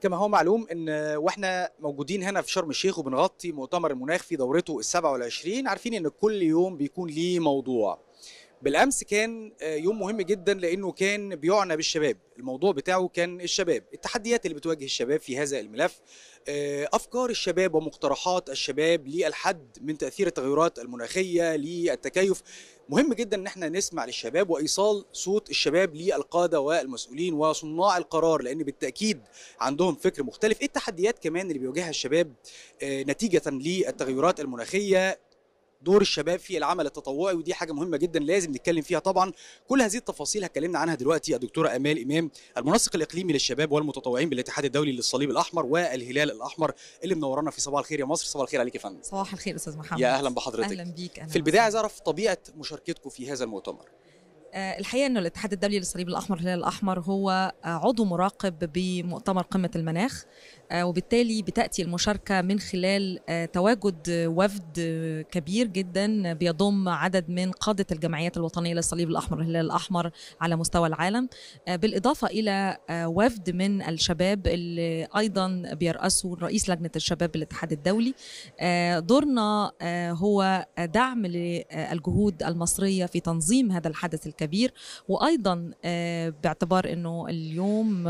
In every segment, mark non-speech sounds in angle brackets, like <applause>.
كما هو معلوم ان واحنا موجودين هنا في شرم الشيخ وبنغطي مؤتمر المناخ في دورته ال 27 عارفين ان كل يوم بيكون ليه موضوع بالامس كان آه، يوم مهم جدا لانه كان بيعنى بالشباب الموضوع بتاعه كان الشباب التحديات اللي بتواجه الشباب في هذا الملف آه، افكار الشباب ومقترحات الشباب للحد من تاثير التغيرات المناخيه للتكيف مهم جدا ان احنا نسمع للشباب وايصال صوت الشباب للقاده والمسؤولين وصناع القرار لان بالتاكيد عندهم فكر مختلف ايه التحديات كمان اللي بيواجهها الشباب آه، نتيجه للتغيرات المناخيه دور الشباب في العمل التطوعي ودي حاجه مهمه جدا لازم نتكلم فيها طبعا كل هذه التفاصيل اتكلمنا عنها دلوقتي الدكتوره امال امام المنسق الاقليمي للشباب والمتطوعين بالاتحاد الدولي للصليب الاحمر والهلال الاحمر اللي منورنا في صباح الخير يا مصر صباح الخير عليك يا فندم صباح الخير استاذ محمد يا اهلا بحضرتك اهلا بيك أنا في البدايه عايز اعرف طبيعه مشاركتكم في هذا المؤتمر آه، الحقيقه انه الاتحاد الدولي للصليب الاحمر الهلال الاحمر هو آه، عضو مراقب بمؤتمر قمه المناخ آه، وبالتالي بتاتي المشاركه من خلال آه، تواجد وفد آه، كبير جدا بيضم عدد من قاده الجمعيات الوطنيه للصليب الاحمر والهلال الاحمر على مستوى العالم بالاضافه الى وفد من الشباب اللي ايضا بيراسه رئيس لجنه الشباب الاتحاد الدولي دورنا هو دعم للجهود المصريه في تنظيم هذا الحدث الكبير وايضا باعتبار انه اليوم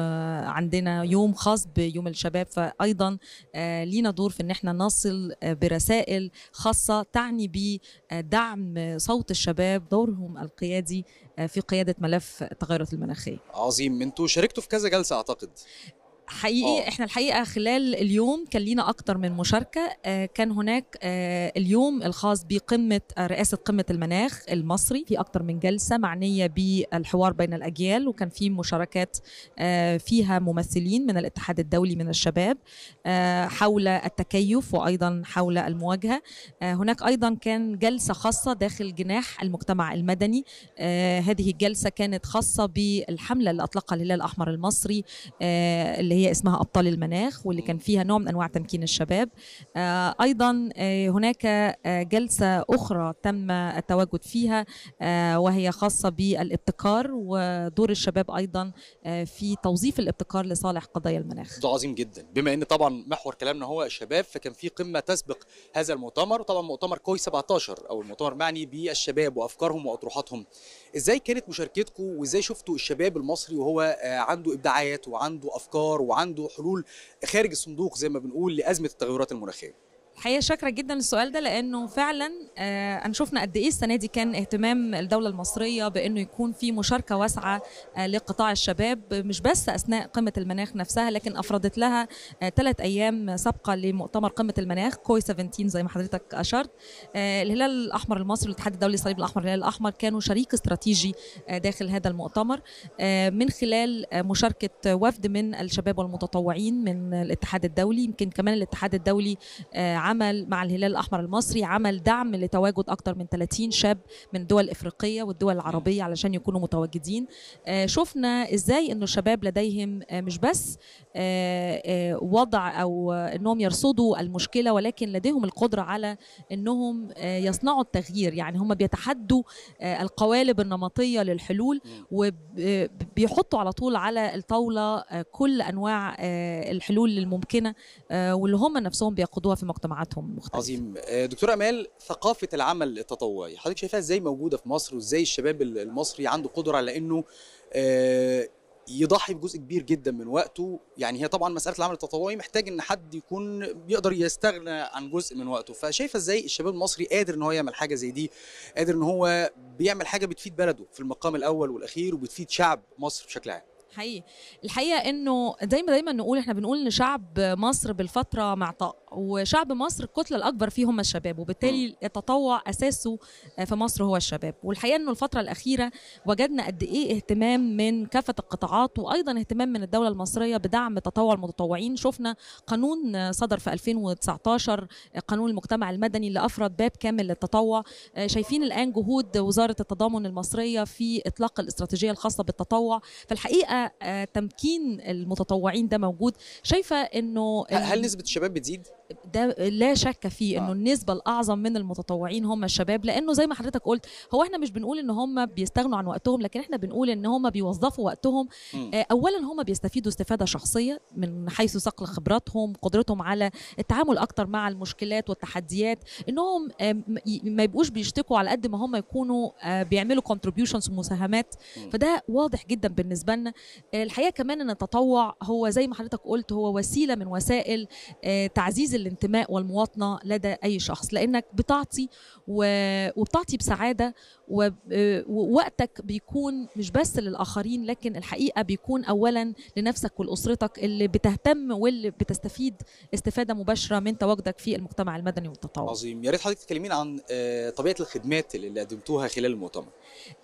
عندنا يوم خاص بيوم الشباب فايضا آه، لينا دور في ان احنا نصل آه، برسائل خاصه تعني بدعم صوت الشباب دورهم القيادي آه، في قياده ملف التغيرات المناخيه. عظيم انتوا شاركتوا في كذا جلسه اعتقد. حقيقي أوه. احنا الحقيقه خلال اليوم كان لينا اكتر من مشاركه آه، كان هناك آه، اليوم الخاص بقمه آه، رئاسه قمه المناخ المصري في اكتر من جلسه معنيه بالحوار بين الاجيال وكان في مشاركات فيها ممثلين من الاتحاد الدولي من الشباب حول التكيف وايضا حول المواجهه هناك ايضا كان جلسه خاصه داخل جناح المجتمع المدني هذه الجلسه كانت خاصه بالحمله اللي اطلقها الهلال الاحمر المصري اللي هي اسمها أبطال المناخ واللي كان فيها نوع من أنواع تمكين الشباب آه، أيضا آه، هناك آه، جلسة أخرى تم التواجد فيها وهي خاصة بالابتكار ودور الشباب أيضا في توظيف الابتكار لصالح قضايا المناخ ده عظيم جدا بما أن طبعا محور كلامنا هو الشباب فكان في قمة تسبق هذا المؤتمر وطبعا مؤتمر كوي 17 أو المؤتمر معني بالشباب وأفكارهم وأطروحاتهم إزاي كانت مشاركتكم وإزاي شفتوا الشباب المصري وهو عنده إبداعات وعنده أفكار وعنده حلول خارج الصندوق زي ما بنقول لازمه التغيرات المناخيه الحقيقه شاكره جدا السؤال ده لانه فعلا آه، انا شفنا قد ايه السنه دي كان اهتمام الدوله المصريه بانه يكون في مشاركه واسعه آه، لقطاع الشباب مش بس اثناء قمه المناخ نفسها لكن افرضت لها ثلاث آه، ايام سابقه لمؤتمر قمه المناخ كوي 17 زي ما حضرتك اشرت الهلال الاحمر المصري والاتحاد الدولي الصليب الاحمر الهلال الاحمر كانوا شريك استراتيجي داخل هذا المؤتمر من خلال مشاركه وفد من الشباب والمتطوعين من الاتحاد الدولي يمكن كمان الاتحاد الدولي عمل مع الهلال الاحمر المصري عمل دعم لتواجد اكثر من 30 شاب من دول افريقيه والدول العربيه علشان يكونوا متواجدين آه، شفنا ازاي انه الشباب لديهم آه، مش بس آه، وضع او انهم يرصدوا المشكله ولكن لديهم القدره على انهم يصنعوا التغيير يعني هم بيتحدوا القوالب النمطيه للحلول وبيحطوا على طول على الطاوله كل انواع الحلول الممكنه واللي هم نفسهم بيقودوها في مجتمعاتهم صناعتهم مختلفه عظيم آه، دكتور امال ثقافه العمل التطوعي حضرتك شايفاها ازاي موجوده في مصر وازاي الشباب المصري عنده قدره على انه آه، يضحي بجزء كبير جدا من وقته يعني هي طبعا مساله العمل التطوعي محتاج ان حد يكون يقدر يستغنى عن جزء من وقته فشايفه ازاي الشباب المصري قادر ان هو يعمل حاجه زي دي قادر ان هو بيعمل حاجه بتفيد بلده في المقام الاول والاخير وبتفيد شعب مصر بشكل عام حقيقي الحقيقه انه دايما دايما نقول احنا بنقول ان شعب مصر بالفتره معطاء وشعب مصر الكتله الاكبر فيه هم الشباب وبالتالي التطوع اساسه آه، في مصر هو الشباب والحقيقه انه الفتره الاخيره وجدنا قد ايه اهتمام من كافه القطاعات وايضا اهتمام من الدوله المصريه بدعم تطوع المتطوعين شفنا قانون صدر في 2019 آه، قانون المجتمع المدني اللي افرد باب كامل للتطوع آه، شايفين الان جهود وزاره التضامن المصريه في اطلاق الاستراتيجيه الخاصه بالتطوع فالحقيقه تمكين المتطوعين ده موجود شايفه انه هل نسبه الشباب بتزيد ده لا شك فيه انه آه. النسبه الاعظم من المتطوعين هم الشباب لانه زي ما حضرتك قلت هو احنا مش بنقول ان هم بيستغنوا عن وقتهم لكن احنا بنقول ان هم بيوظفوا وقتهم آه، اولا هم بيستفيدوا استفاده شخصيه من حيث صقل خبراتهم قدرتهم على التعامل اكتر مع المشكلات والتحديات انهم آه، ما يبقوش بيشتكوا على قد ما هم يكونوا بيعملوا كونتريبيوشنز ومساهمات فده واضح جدا بالنسبه لنا الحقيقه كمان ان التطوع هو زي ما حضرتك قلت هو وسيله من وسائل تعزيز الانتماء والمواطنه لدى اي شخص لانك بتعطي وبتعطي بسعاده ووقتك بيكون مش بس للاخرين لكن الحقيقه بيكون اولا لنفسك ولاسرتك اللي بتهتم واللي بتستفيد استفاده مباشره من تواجدك في المجتمع المدني والتطوع. عظيم يا ريت حضرتك تتكلمين عن آه، طبيعه الخدمات اللي قدمتوها خلال المؤتمر.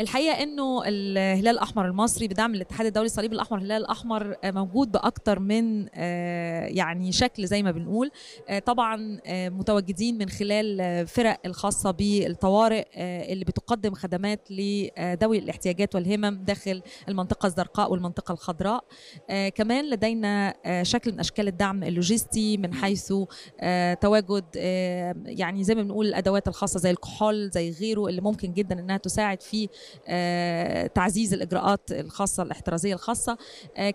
الحقيقه انه الهلال الاحمر المصري بدعم الاتحاد الدولي الصليب الاحمر الهلال الاحمر آه، موجود باكثر من آه، يعني شكل زي ما بنقول آه، طبعا آه، متواجدين من خلال آه، فرق الخاصة بالطوارئ اللي بتقدم خدمات لذوي الاحتياجات والهمم داخل المنطقة الزرقاء والمنطقة الخضراء كمان لدينا شكل من أشكال الدعم اللوجستي من حيث تواجد يعني زي ما بنقول الأدوات الخاصة زي الكحول زي غيره اللي ممكن جدا أنها تساعد في تعزيز الإجراءات الخاصة الاحترازية الخاصة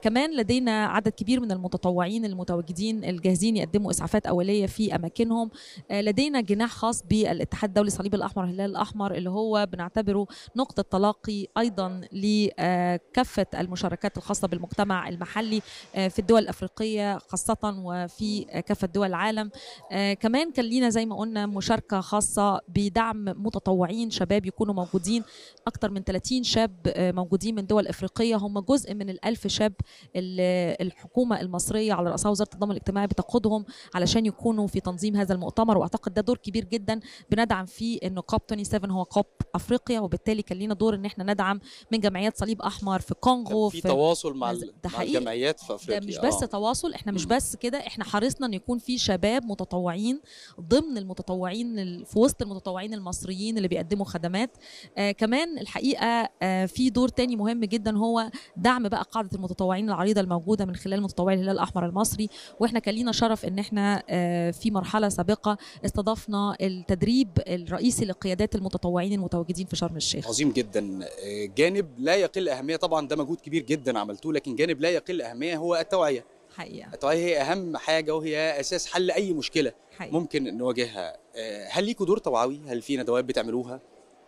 كمان لدينا عدد كبير من المتطوعين المتواجدين الجاهزين يقدموا إسعافات أولية الدوليه في اماكنهم آه، لدينا جناح خاص بالاتحاد الدولي الصليب الاحمر الهلال الاحمر اللي هو بنعتبره نقطه تلاقي ايضا لكافه المشاركات الخاصه بالمجتمع المحلي آه، في الدول الافريقيه خاصه وفي كافه دول العالم آه، كمان كان لينا زي ما قلنا مشاركه خاصه بدعم متطوعين شباب يكونوا موجودين اكثر من 30 شاب موجودين من دول افريقيه هم جزء من الألف شاب اللي الحكومه المصريه على راسها وزاره الضمان الاجتماعي بتقودهم علشان يكونوا في تنظيم هذا المؤتمر واعتقد ده دور كبير جدا بندعم فيه ان كوب 27 هو كوب افريقيا وبالتالي كان لينا دور ان احنا ندعم من جمعيات صليب احمر في كونغو في, في تواصل مع, مع الجمعيات في افريقيا ده مش آه. بس آه. تواصل احنا مش بس كده احنا حرصنا ان يكون في شباب متطوعين ضمن المتطوعين في وسط المتطوعين المصريين اللي بيقدموا خدمات آه كمان الحقيقه آه في دور تاني مهم جدا هو دعم بقى قاعده المتطوعين العريضه الموجوده من خلال متطوعي الهلال الاحمر المصري واحنا كان لينا شرف ان احنا آه آه، في مرحله سابقه استضفنا التدريب الرئيسي لقيادات المتطوعين المتواجدين في شرم الشيخ عظيم جدا آه، جانب لا يقل اهميه طبعا ده مجهود كبير جدا عملتوه لكن جانب لا يقل اهميه هو التوعيه حقيقة التوعية هي أهم حاجة وهي أساس حل أي مشكلة حقيقة. ممكن نواجهها آه، هل ليكوا دور توعوي؟ هل في ندوات بتعملوها؟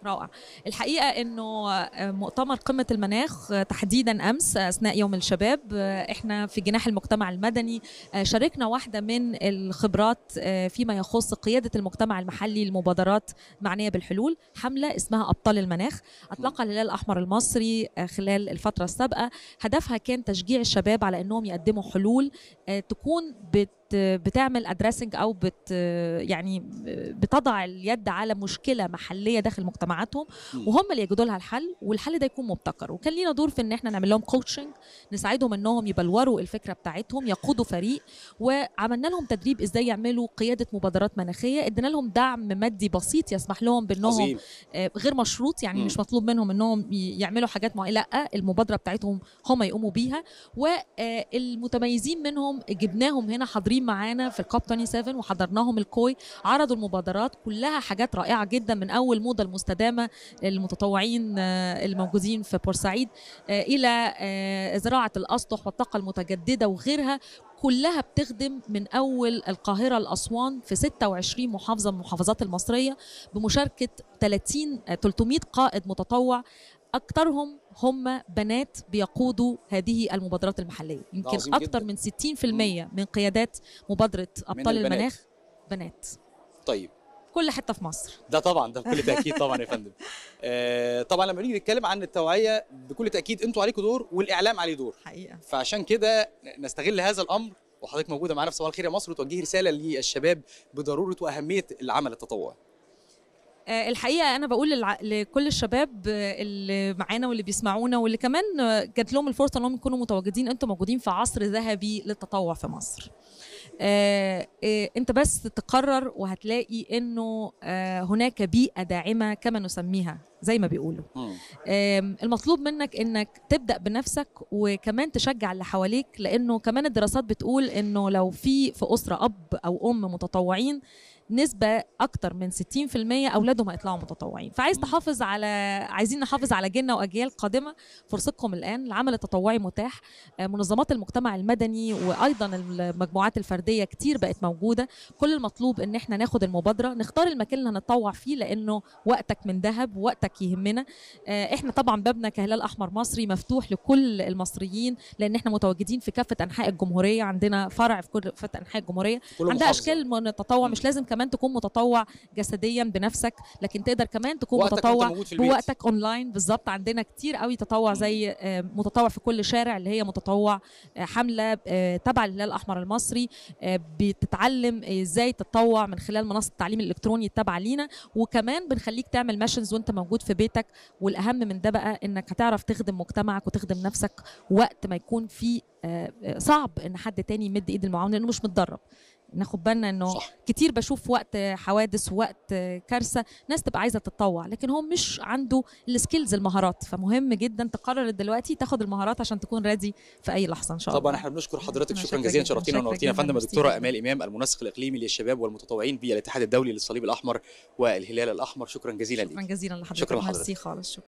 رائع الحقيقه انه آه، مؤتمر قمه المناخ آه، تحديدا امس آه، اثناء يوم الشباب احنا في جناح المجتمع المدني شاركنا واحده من الخبرات فيما يخص قياده المجتمع المحلي المبادرات معنيه بالحلول حمله اسمها ابطال المناخ اطلقها الهلال الاحمر المصري خلال الفتره السابقه هدفها كان تشجيع الشباب على انهم يقدموا حلول تكون بت بتعمل ادريسنج او بت يعني بتضع اليد على مشكله محليه داخل مجتمعاتهم وهم اللي يجدوا لها الحل والحل ده يكون مبتكر وكان لينا دور في ان احنا نعمل لهم كوتشنج نساعدهم انهم يبلوروا الفكره بتاعتهم يقودوا فريق وعملنا لهم تدريب ازاي يعملوا قياده مبادرات مناخيه ادينا لهم دعم مادي بسيط يسمح لهم بانهم آه، غير مشروط يعني مش مطلوب منهم انهم يعملوا حاجات معينه لا المبادره بتاعتهم هم يقوموا بيها والمتميزين آه، منهم جبناهم هنا حاضرين موجودين معانا في الكوب 27 وحضرناهم الكوي عرضوا المبادرات كلها حاجات رائعه جدا من اول موضه المستدامه للمتطوعين آه، الموجودين في بورسعيد آه، الى آه، زراعه الاسطح والطاقه المتجدده وغيرها كلها بتخدم من اول القاهره لاسوان في 26 محافظه من المحافظات المصريه بمشاركه 30 300 قائد متطوع اكثرهم هم بنات بيقودوا هذه المبادرات المحليه يمكن اكثر من 60% من قيادات مبادره ابطال المناخ بنات طيب كل حته في مصر ده طبعا ده بكل <laughs> تاكيد طبعا يا فندم آه طبعا لما نيجي نتكلم عن التوعيه بكل تاكيد انتوا عليكم دور والاعلام عليه دور حقيقه فعشان كده نستغل هذا الامر وحضرتك موجوده معانا في صباح الخير يا مصر وتوجهي رساله للشباب بضروره واهميه العمل التطوعي آه، الحقيقه انا بقول لكل الشباب آه، اللي معانا واللي بيسمعونا واللي كمان آه، جات لهم الفرصه انهم يكونوا متواجدين أنتم موجودين في عصر ذهبي للتطوع في مصر انت بس تقرر وهتلاقي انه هناك بيئه داعمه كما نسميها زي ما بيقولوا المطلوب منك انك تبدا بنفسك وكمان تشجع اللي حواليك لانه كمان الدراسات بتقول انه لو في في اسره اب او ام متطوعين نسبه اكتر من 60% اولادهم هيطلعوا متطوعين فعايز تحافظ على عايزين نحافظ على جيلنا واجيال قادمه فرصتكم الان العمل التطوعي متاح آه، منظمات المجتمع المدني وايضا المجموعات الفرديه كتير بقت موجوده كل المطلوب ان احنا ناخد المبادره نختار المكان اللي هنتطوع فيه لانه وقتك من ذهب وقتك يهمنا آه، احنا طبعا بابنا كهلال احمر مصري مفتوح لكل المصريين لان احنا متواجدين في كافه انحاء الجمهوريه عندنا فرع في كل كافه انحاء الجمهوريه عندها اشكال من التطوع مش لازم كمان كمان تكون متطوع جسديا بنفسك لكن تقدر كمان تكون متطوع بوقتك اونلاين بالظبط عندنا كتير قوي تطوع زي آه، متطوع في كل شارع اللي هي متطوع آه، حمله آه، تبع الهلال الاحمر المصري بتتعلم ازاي تتطوع من خلال منصه التعليم الالكتروني التابعه لينا وكمان بنخليك تعمل ماشنز وانت موجود في بيتك والاهم من ده بقى انك هتعرف تخدم مجتمعك وتخدم نفسك وقت ما يكون في صعب ان حد تاني يمد ايد المعاونه لانه مش متدرب ناخد بالنا انه كتير بشوف وقت حوادث ووقت كارثه ناس تبقى عايزه تتطوع لكن هو مش عنده السكيلز المهارات فمهم جدا تقرر دلوقتي تاخد المهارات عشان تكون رادي في اي لحظه ان شاء الله طبعا احنا بنشكر حضرتك شكرا جزيلا شرفتينا ونورتينا يا فندم الدكتوره امال امام المنسق الاقليمي للشباب والمتطوعين بالاتحاد الدولي للصليب الاحمر والهلال الاحمر شكرا جزيلا شكرا جزيلا لحضرتك شكرا لحضرتك خالص شكرا